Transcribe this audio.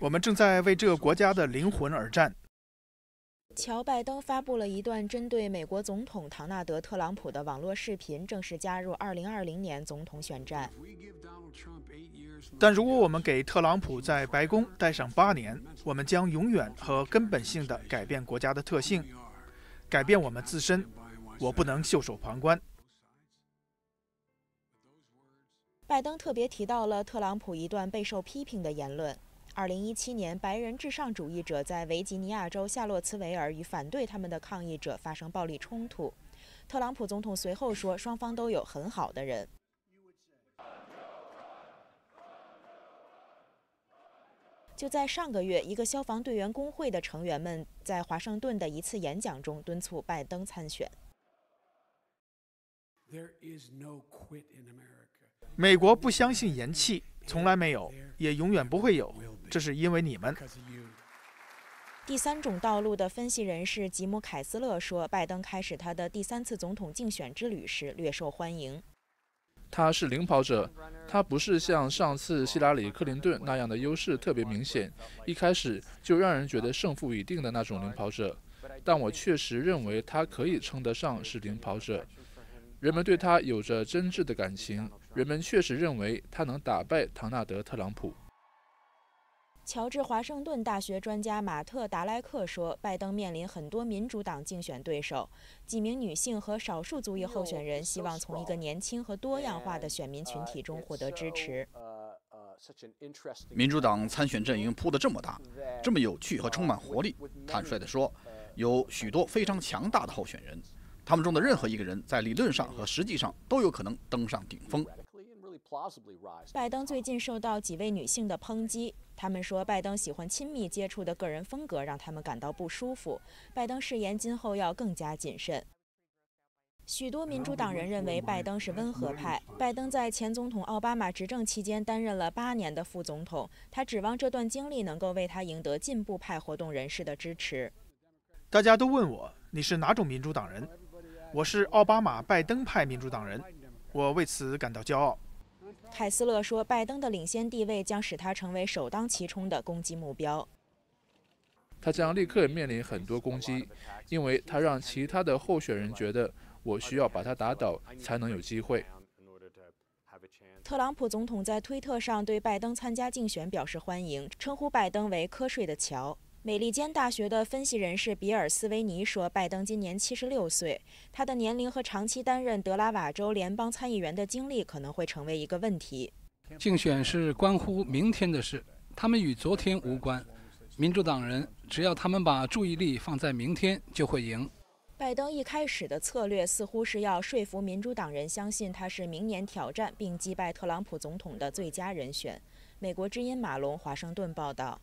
我们正在为这个国家的灵魂而战。乔拜登发布了一段针对美国总统唐纳德·特朗普的网络视频，正式加入2020年总统选战。但如果我们给特朗普在白宫待上八年，我们将永远和根本性的改变国家的特性，改变我们自身。我不能袖手旁观。拜登特别提到了特朗普一段备受批评的言论：，2017年，白人至上主义者在维吉尼亚州夏洛茨维尔与反对他们的抗议者发生暴力冲突，特朗普总统随后说，双方都有很好的人。就在上个月，一个消防队员工会的成员们在华盛顿的一次演讲中敦促拜登参选。美国不相信盐气，从来没有，也永远不会有。这是因为你们。第三种道路的分析人士吉姆·凯斯勒说：“拜登开始他的第三次总统竞选之旅时，略受欢迎。他是领跑者，他不是像上次希拉里·克林顿那样的优势特别明显，一开始就让人觉得胜负已定的那种领跑者。但我确实认为他可以称得上是领跑者。人们对他有着真挚的感情。”人们确实认为他能打败唐纳德·特朗普。乔治·华盛顿大学专家马特·达莱克说：“拜登面临很多民主党竞选对手，几名女性和少数族裔候选人希望从一个年轻和多样化的选民群体中获得支持。”民主党参选阵营铺得这么大，这么有趣和充满活力。坦率地说，有许多非常强大的候选人，他们中的任何一个人在理论上和实际上都有可能登上顶峰。拜登最近受到几位女性的抨击，他们说拜登喜欢亲密接触的个人风格让他们感到不舒服。拜登誓言今后要更加谨慎。许多民主党人认为拜登是温和派。拜登在前总统奥巴马执政期间担任了八年的副总统，他指望这段经历能够为他赢得进步派活动人士的支持。大家都问我你是哪种民主党人？我是奥巴马拜登派民主党人，我为此感到骄傲。凯斯勒说：“拜登的领先地位将使他成为首当其冲的攻击目标。他将立刻面临很多攻击，因为他让其他的候选人觉得我需要把他打倒才能有机会。”特朗普总统在推特上对拜登参加竞选表示欢迎，称呼拜登为“瞌睡的乔”。美利坚大学的分析人士比尔斯维尼说：“拜登今年七十六岁，他的年龄和长期担任德拉瓦州联邦参议员的经历可能会成为一个问题。竞选是关乎明天的事，他们与昨天无关。民主党人只要他们把注意力放在明天，就会赢。”拜登一开始的策略似乎是要说服民主党人相信他是明年挑战并击败特朗普总统的最佳人选。美国之音马龙华盛顿报道。